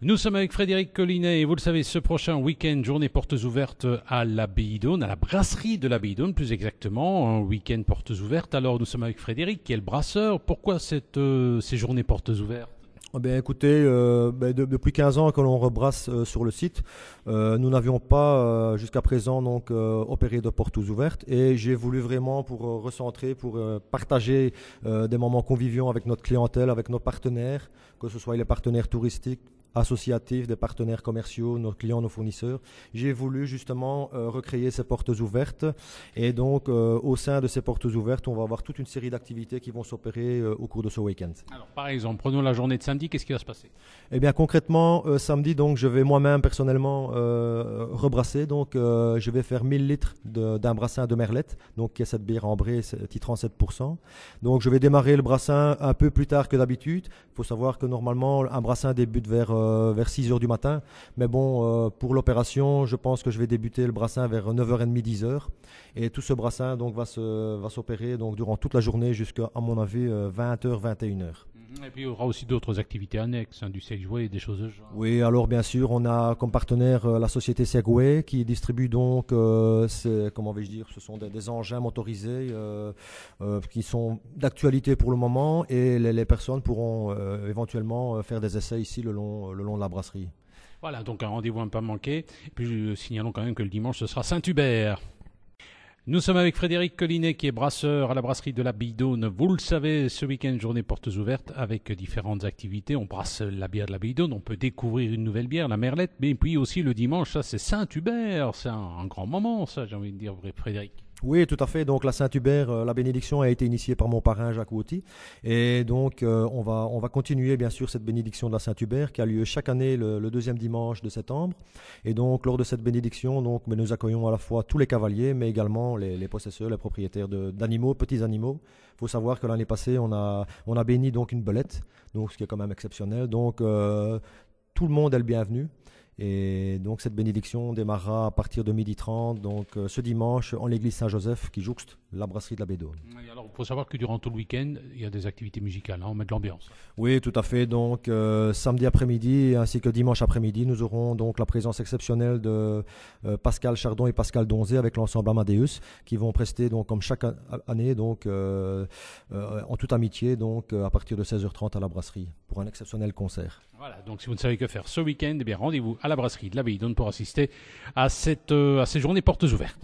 Nous sommes avec Frédéric Collinet et vous le savez, ce prochain week-end, journée portes ouvertes à l'abbaye à la brasserie de l'abbaye plus exactement, un week-end portes ouvertes. Alors nous sommes avec Frédéric qui est le brasseur. Pourquoi cette, euh, ces journées portes ouvertes eh écoutez, euh, ben, depuis 15 ans que l'on rebrasse euh, sur le site, nous n'avions pas jusqu'à présent opéré de portes ouvertes et j'ai voulu vraiment pour recentrer, pour partager des moments conviviaux avec notre clientèle, avec nos partenaires, que ce soit les partenaires touristiques, associatifs, des partenaires commerciaux, nos clients, nos fournisseurs. J'ai voulu justement euh, recréer ces portes ouvertes. Et donc, euh, au sein de ces portes ouvertes, on va avoir toute une série d'activités qui vont s'opérer euh, au cours de ce week-end. Alors, par exemple, prenons la journée de samedi, qu'est-ce qui va se passer Eh bien, concrètement, samedi, donc, je vais moi-même personnellement rebrasser. Donc, je vais faire 1000 litres d'un brassin de merlette, donc qui est cette bière ambrée, titrant 7%. Donc, je vais démarrer le brassin un peu plus tard que d'habitude. Il faut savoir que normalement, un brassin débute vers euh, vers 6h du matin. Mais bon, euh, pour l'opération, je pense que je vais débuter le brassin vers 9h30, 10h. Et tout ce brassin donc, va s'opérer va durant toute la journée jusqu'à, à mon avis, 20h, euh, 21h. Et puis il y aura aussi d'autres activités annexes, hein, du Segway et des choses de genre. Oui, alors bien sûr, on a comme partenaire euh, la société Segway qui distribue donc, euh, comment vais-je dire, ce sont des, engins motorisés euh, qui sont d'actualité pour le moment et les, personnes pourront éventuellement faire des essais ici le long, le long de la brasserie. Voilà, donc un rendez-vous à ne pas manquer. Et puis signalons quand même que le dimanche, ce sera Saint-Hubert. Nous sommes avec Frédéric Collinet qui est brasseur à la brasserie de la Bidonne. Vous le savez, ce week-end, journée portes ouvertes avec différentes activités. On brasse la bière de la Bidonne, on peut découvrir une nouvelle bière, la Merlette, mais puis aussi le dimanche, ça c'est Saint-Hubert, c'est un, un grand moment ça j'ai envie de dire Frédéric. Oui, tout à fait. Donc la Saint-Hubert, euh, la bénédiction a été initiée par mon parrain Jacques Wauty. Et donc euh, on, va, continuer bien sûr cette bénédiction de la Saint-Hubert qui a lieu chaque année le, deuxième dimanche de septembre. Et donc lors de cette bénédiction, nous accueillons à la fois tous les cavaliers mais également les, possesseurs, les propriétaires d'animaux, petits animaux. Il faut savoir que l'année passée, on a, béni donc une belette, ce qui est quand même exceptionnel. Donc euh, tout le monde est le bienvenu. Et donc cette bénédiction démarrera à partir de 12h30, donc euh, ce dimanche, en l'église Saint-Joseph qui jouxte la brasserie de la Bédone. alors, il faut savoir que durant tout le week-end, il y a des activités musicales, hein, on met de l'ambiance. Oui, tout à fait. Donc euh, samedi après-midi ainsi que dimanche après-midi, nous aurons donc la présence exceptionnelle de euh, Pascal Chardon et Pascal Donzé avec l'ensemble Amadeus qui vont prester donc comme chaque année donc en toute amitié donc à partir de 16h30 à la brasserie pour un exceptionnel concert. Voilà, donc si vous ne savez que faire ce week-end, eh bien rendez-vous à à la brasserie de la d'Onne pour assister à, cette, euh, à ces journées portes ouvertes.